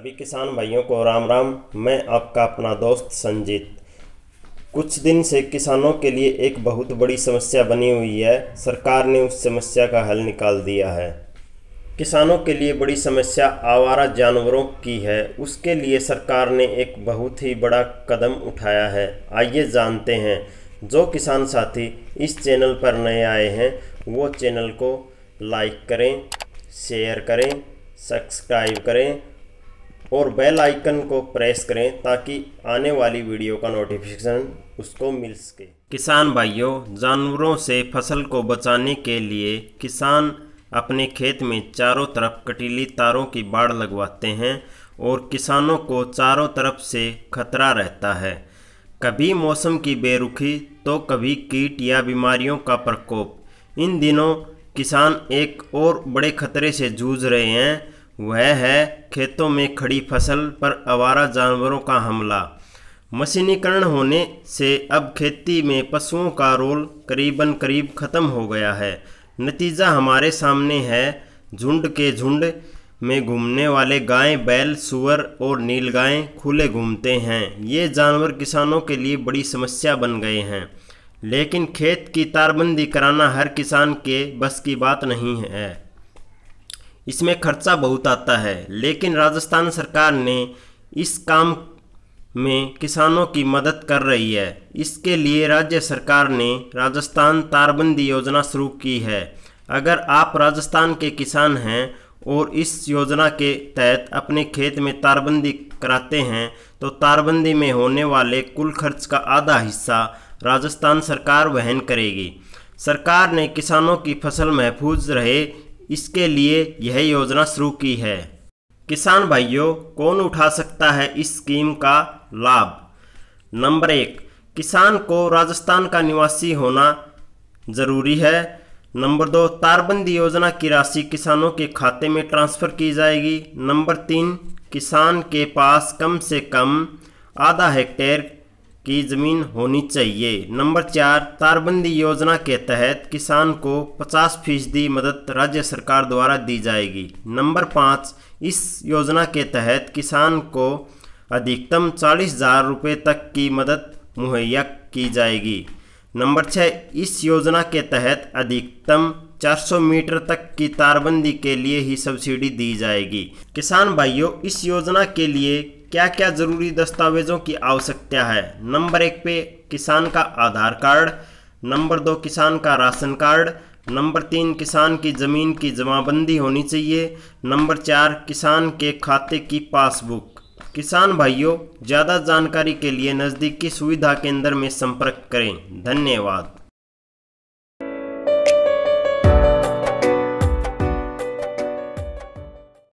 सभी किसान भाइयों को राम राम मैं आपका अपना दोस्त संजीत कुछ दिन से किसानों के लिए एक बहुत बड़ी समस्या बनी हुई है सरकार ने उस समस्या का हल निकाल दिया है किसानों के लिए बड़ी समस्या आवारा जानवरों की है उसके लिए सरकार ने एक बहुत ही बड़ा कदम उठाया है आइए जानते हैं जो किसान साथी इस चैनल पर नए आए हैं वो चैनल को लाइक करें शेयर करें सब्सक्राइब करें और बेल आइकन को प्रेस करें ताकि आने वाली वीडियो का नोटिफिकेशन उसको मिल सके किसान भाइयों जानवरों से फसल को बचाने के लिए किसान अपने खेत में चारों तरफ कटीली तारों की बाड़ लगवाते हैं और किसानों को चारों तरफ से खतरा रहता है कभी मौसम की बेरुखी तो कभी कीट या बीमारियों का प्रकोप इन दिनों किसान एक और बड़े खतरे से जूझ रहे हैं वह है खेतों में खड़ी फसल पर आवारा जानवरों का हमला मशीनीकरण होने से अब खेती में पशुओं का रोल करीबन करीब ख़त्म हो गया है नतीजा हमारे सामने है झुंड के झुंड में घूमने वाले गाय बैल सुअर और नीलगायें खुले घूमते हैं ये जानवर किसानों के लिए बड़ी समस्या बन गए हैं लेकिन खेत की तारबंदी कराना हर किसान के बस की बात नहीं है इसमें खर्चा बहुत आता है लेकिन राजस्थान सरकार ने इस काम में किसानों की मदद कर रही है इसके लिए राज्य सरकार ने राजस्थान तारबंदी योजना शुरू की है अगर आप राजस्थान के किसान हैं और इस योजना के तहत अपने खेत में तारबंदी कराते हैं तो तारबंदी में होने वाले कुल खर्च का आधा हिस्सा राजस्थान सरकार वहन करेगी सरकार ने किसानों की फसल महफूज रहे इसके लिए यह योजना शुरू की है किसान भाइयों कौन उठा सकता है इस स्कीम का लाभ नंबर एक किसान को राजस्थान का निवासी होना जरूरी है नंबर दो तारबंदी योजना की राशि किसानों के खाते में ट्रांसफ़र की जाएगी नंबर तीन किसान के पास कम से कम आधा हेक्टेयर की ज़मीन होनी चाहिए नंबर चार तारबंदी योजना के तहत किसान को 50 फीसदी मदद राज्य सरकार द्वारा दी जाएगी नंबर पाँच इस योजना के तहत किसान को अधिकतम चालीस हज़ार रुपये तक की मदद मुहैया की जाएगी नंबर छः इस योजना के तहत अधिकतम 400 मीटर तक की तारबंदी के लिए ही सब्सिडी दी जाएगी किसान भाइयों इस योजना के लिए क्या क्या ज़रूरी दस्तावेजों की आवश्यकता है नंबर एक पे किसान का आधार कार्ड नंबर दो किसान का राशन कार्ड नंबर तीन किसान की ज़मीन की जमाबंदी होनी चाहिए नंबर चार किसान के खाते की पासबुक किसान भाइयों ज़्यादा जानकारी के लिए नज़दीकी सुविधा केंद्र में संपर्क करें धन्यवाद